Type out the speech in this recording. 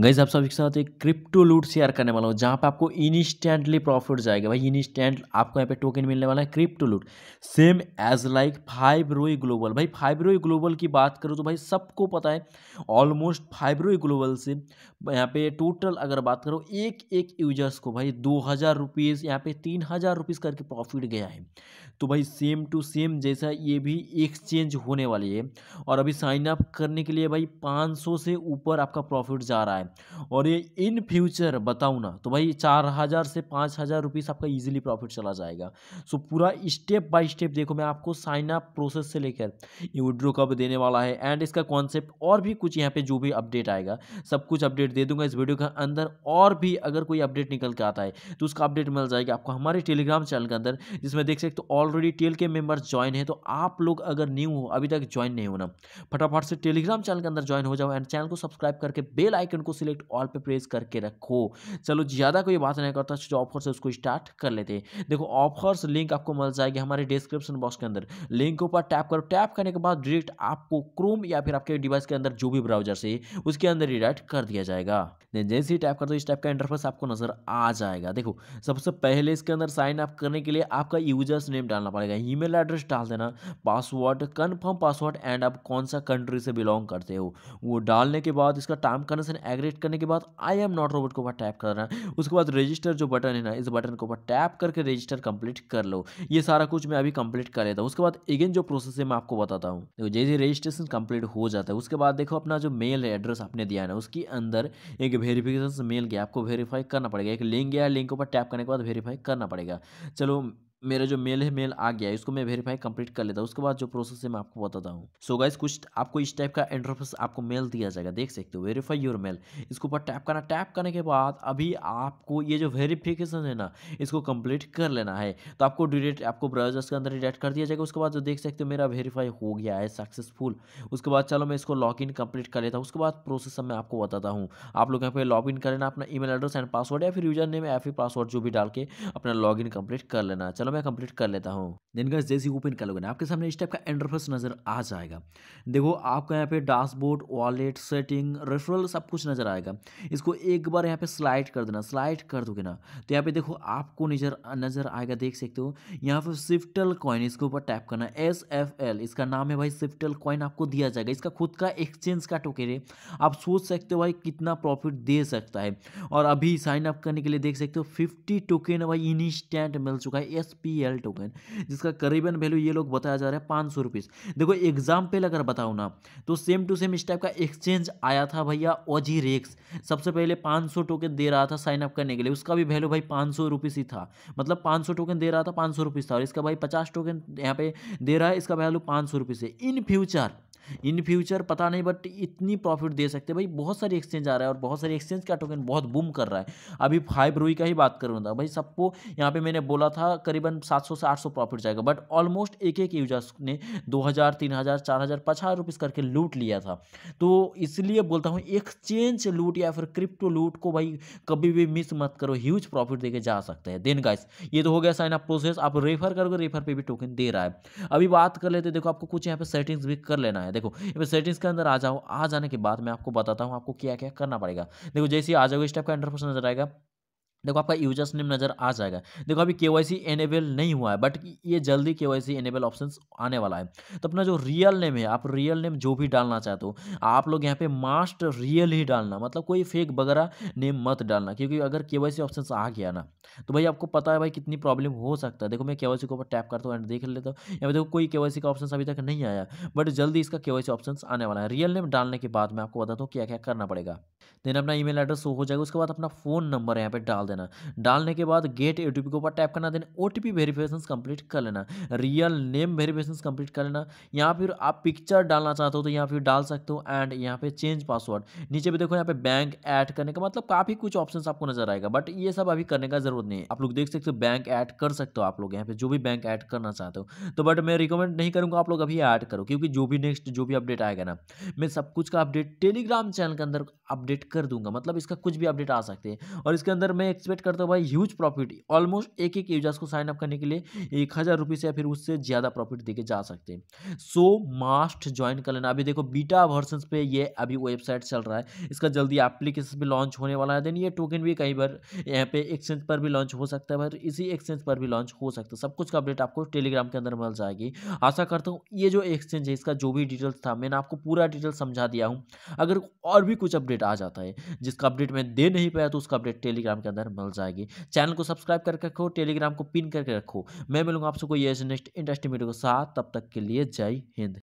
gas आप सभी के साथ एक क्रिप्टो लूट शेयर करने वाला हूँ जहाँ पे आपको इंस्टेंटली प्रॉफिट जाएगा भाई इंस्टेंट आपको यहाँ पे टोकन मिलने वाला है क्रिप्टो लूट same as like five ROI global भाई फाइव रोई ग्लोबल की बात करूँ तो भाई सबको पता है ऑलमोस्ट फाइव रोई ग्लोबल से यहाँ पे टोटल अगर बात करो एक एक यूजर्स को भाई दो हज़ार रुपीज़ यहाँ पे तीन हज़ार रुपीज़ करके प्रॉफिट गया है तो भाई सेम टू सेम जैसा ये भी एक्सचेंज होने वाली है और अभी साइन अप करने के लिए भाई पाँच से ऊपर आपका प्रॉफिट जा रहा है है और ये इन फ्यूचर बताऊँ ना तो भाई चार हज़ार से पाँच हज़ार रुपीज़ आपका ईजिली प्रॉफिट चला जाएगा सो पूरा स्टेप बाय स्टेप देखो मैं आपको साइन अप प्रोसेस से लेकर ये विड्रो कब देने वाला है एंड इसका कॉन्सेप्ट और भी कुछ यहाँ पे जो भी अपडेट आएगा सब कुछ अपडेट दे दूंगा इस वीडियो के अंदर और भी अगर कोई अपडेट निकल के आता है तो उसका अपडेट मिल जाएगा आपको हमारे टेलीग्राम चैनल के अंदर जिसमें देख सकते हो ऑलरेडी टेल के मेम्बर ज्वाइन है तो आप लोग अगर न्यू हो अभी तक ज्वाइन नहीं होना फटाफट से टेलीग्राम चैनल के अंदर ज्वाइन हो जाओ एंड चैनल को सब्सक्राइब करके बेल आइकन को सिलेक्ट ऑल पे प्रेस करके रखो चलो ज़्यादा कोई बात नहीं करता जो ऑफर्स है उसको स्टार्ट कर लेते हैं देखो ऑफर्स लिंक आपको मिल जाएगी हमारे डिस्क्रिप्शन बॉक्स के अंदर लिंक के ऊपर टैप करो टैप करने के बाद डायरेक्ट आपको क्रोम या फिर आपके डिवाइस के अंदर जो भी ब्राउजर से उसके अंदर रिडाइट कर दिया जाएगा जैसे ही टैप कर दो इस टाइप का इंटरफेस आपको नजर आ जाएगा देखो सबसे पहले इसके अंदर साइन अप करने के लिए आपका यूजर्स नेम डालना पड़ेगा ईमेल एड्रेस डाल देना पासवर्ड कन्फर्म पासवर्ड एंड आप कौन सा कंट्री से बिलोंग करते हो वो डालने के बाद इसका टाइम कंडीशन एग्री क्रिएट करने के बाद आई एम नॉट रोबोट के ऊपर टैप करना है उसके बाद रजिस्टर जो बटन है ना इस बटन के ऊपर टैप करके रजिस्टर कंप्लीट कर लो ये सारा कुछ मैं अभी कंप्लीट कर लेता हूँ उसके बाद अगेन जो प्रोसेस है मैं आपको बताता हूँ देखो जैसे रजिस्ट्रेशन कंप्लीट हो जाता है उसके बाद देखो अपना जो मेल एड्रेस आपने दिया ना उसके अंदर एक वेरीफिकेशन मेल गया आपको वेरीफाई करना पड़ेगा एक लिंक गया लिंक के ऊपर टैप करने के बाद वेरीफाई करना पड़ेगा चलो मेरा जो मेल है मेल आ गया है इसको मैं वेरीफाई कंप्लीट कर लेता हूँ उसके बाद जो प्रोसेस है मैं आपको बताता हूँ सो गाइज कुछ आपको इस टाइप का इंटरफेस आपको मेल दिया जाएगा देख सकते हो वेरीफाई योर मेल इसके ऊपर टैप करना टैप करने के बाद अभी आपको ये जो वेरीफिकेशन है ना इसको कंप्लीट कर लेना है तो आपको डिरेक्ट आपको ब्राउजर्स के अंदर डिडेट कर दिया जाएगा उसके बाद जो देख सकते हो मेरा वेरीफाई हो गया है सक्सेसफुल उसके बाद चलो मैं इसको लॉग इन कम्प्लीट कर लेता हूँ उसके बाद प्रोसेस मैं आपको बताता हूँ आप लोग यहाँ पे लॉग इन कर लेना अपना ई एड्रेस एंड पासवर्ड या फिर यूजर नेम या फिर पासवर्ड जो भी डाल के अपना लॉग इन कम्प्लीट कर लेना चलो मैं कंप्लीट कर लेता हूँ दिन का जैसे ही ओपन कर लोगे ना आपके सामने इस टाइप का इंटरफेस नजर आ जाएगा देखो आपका यहाँ पे डैशबोर्ड वॉलेट सेटिंग रेफरल सब कुछ नजर आएगा इसको एक बार यहाँ पे स्लाइड कर देना स्लाइड कर दोगे ना तो यहाँ पे देखो आपको नजर नजर आएगा देख सकते हो यहाँ पे सिफ्टल कॉइन इसके ऊपर टैप करना एस एफ एल इसका नाम है भाई सिफ्टल कॉइन आपको दिया जाएगा इसका खुद का एक्सचेंज का टोकन है आप सोच सकते हो भाई कितना प्रॉफिट दे सकता है और अभी साइन अप करने के लिए देख सकते हो फिफ्टी टोकन भाई इंस्टेंट मिल चुका है एस पी एल टोकन जिसका करीबन वैल्यू ये लोग बताया जा रहा है पाँच सौ रुपीज़ देखो एग्जाम पे अगर बताऊँ ना तो सेम टू सेम इस टाइप का एक्सचेंज आया था भैया ओजी रेक्स सबसे पहले पाँच सौ टोकन दे रहा था साइन अप करने के लिए उसका भी वैल्यू भाई पाँच सौ रुपीज़ ही था मतलब पाँच सौ टोकन दे रहा था पाँच सौ रुपीज़ था और इसका भाई पचास टोकन यहाँ पे दे रहा है इसका वैल्यू पाँच सौ रुपीज़ है इन फ्यूचर इन फ्यूचर पता नहीं बट इतनी प्रॉफिट दे सकते भाई बहुत सारे एक्सचेंज आ रहा है और बहुत सारे एक्सचेंज का टोकन बहुत बूम कर रहा है अभी फाइव रूई का ही बात कर रहा था तो भाई सबको यहाँ पे मैंने बोला था करीबन 700 से 800 प्रॉफिट जाएगा बट ऑलमोस्ट एक एक यूजर्स ने 2000 3000 4000 हज़ार रुपीज करके लूट लिया था तो इसलिए बोलता हूँ एक्सचेंज लूट या फिर क्रिप्टो लूट को भाई कभी भी मिस मत करो ह्यूज प्रॉफिट देके जा सकते हैं देन गाइस ये तो हो गया साइन अप प्रोसेस आप रेफर करोगे रेफर पर भी टोकन दे रहा है अभी बात कर लेते देखो आपको कुछ यहाँ पे सेटिंग्स भी कर लेना है देखो इसमें सेटिंग्स के अंदर आ जाओ आ जाने के बाद मैं आपको बताता हूँ आपको क्या क्या करना पड़ेगा देखो जैसे ही आ जाओगे इस टाइप का इंटरफेस नजर आएगा देखो आपका यूजर्स नेम नज़र आ जाएगा देखो अभी के वाई सी एनेबल नहीं हुआ है बट ये जल्दी के वाई सी एनेबल ऑप्शन आने वाला है तो अपना जो रियल नेम है आप रियल नेम जो भी डालना चाहते हो आप लोग यहाँ पे मास्ट रियल ही डालना मतलब कोई फेक वगैरह नेम मत डालना क्योंकि अगर के वाई सी ऑप्शन आ गया ना तो भाई आपको पता है भाई कितनी प्रॉब्लम हो सकता है देखो मैं के वाई सी के ऊपर टैप करता हूँ एंड देख लेता हूँ यहाँ देखो कोई के वाई सी का ऑप्शन अभी तक नहीं आया बट जल्दी इसका के वाई सी ऑप्शन आने वाला है रियल नेम डालने के बाद मैं आपको बताता हूँ क्या क्या करना पड़ेगा देन अपना ईमेल एड्रेस हो जाएगा उसके बाद अपना फ़ोन नंबर यहाँ पे डाल देना डालने के बाद गेट पी के ऊपर टैप करना then O T verification complete कर लेना रियल नेम वेरिफिकेशन कंप्लीट कर लेना यहाँ फिर आप पिक्चर डालना चाहते हो तो यहाँ फिर डाल सकते हो एंड यहाँ पे चेंज पासवर्ड नीचे भी देखो यहाँ पे बैंक ऐड करने का मतलब काफ़ी कुछ ऑप्शन आपको नजर आएगा बट ये सब अभी करने का जरूरत नहीं है आप लोग देख सकते हो बैंक ऐड कर सकते हो आप लोग यहाँ पे जो भी बैंक ऐड करना चाहते हो तो बट मैं रिकमेंड नहीं करूँगा आप लोग अभी ऐड करो क्योंकि जो भी नेक्स्ट जो भी अपडेट आएगा ना मैं सब कुछ का अपडेट टेलीग्राम चैनल के अंदर अपडेट कर दूंगा मतलब इसका कुछ भी अपडेट आ सकते हैं और इसके अंदर मैं एक्सपेक्ट करता हूँ भाई ह्यूज प्रॉफिट ऑलमोस्ट एक एक यूजर्स को साइन अप करने के लिए एक हज़ार से या फिर उससे ज़्यादा प्रॉफिट देके जा सकते हैं सो मास्ट ज्वाइन कर लेना अभी देखो बीटा वर्सन पे यह अभी वेबसाइट चल रहा है इसका जल्दी एप्लीकेशन भी लॉन्च होने वाला है देन ये टोकन भी कई बार यहाँ पे एक्सचेंज पर भी लॉन्च हो सकता है तो इसी एक्सचेंज पर भी लॉन्च हो सकता है सब कुछ का अपडेट आपको टेलीग्राम के अंदर मिल जाएगी आशा करता हूँ ये जो एक्सचेंज है इसका जो भी डिटेल्स था मैंने आपको पूरा डिटेल समझा दिया हूँ अगर और भी कुछ अपडेट आ जाता है है जिसका अपडेट मैं दे नहीं पाया तो उसका अपडेट टेलीग्राम के अंदर मिल जाएगी चैनल को सब्सक्राइब करके रखो टेलीग्राम को पिन करके रखो मैं मिलूंगा आप सबको ये नेक्स्ट इंटरेस्टिंग वीडियो के साथ तब तक के लिए जय हिंद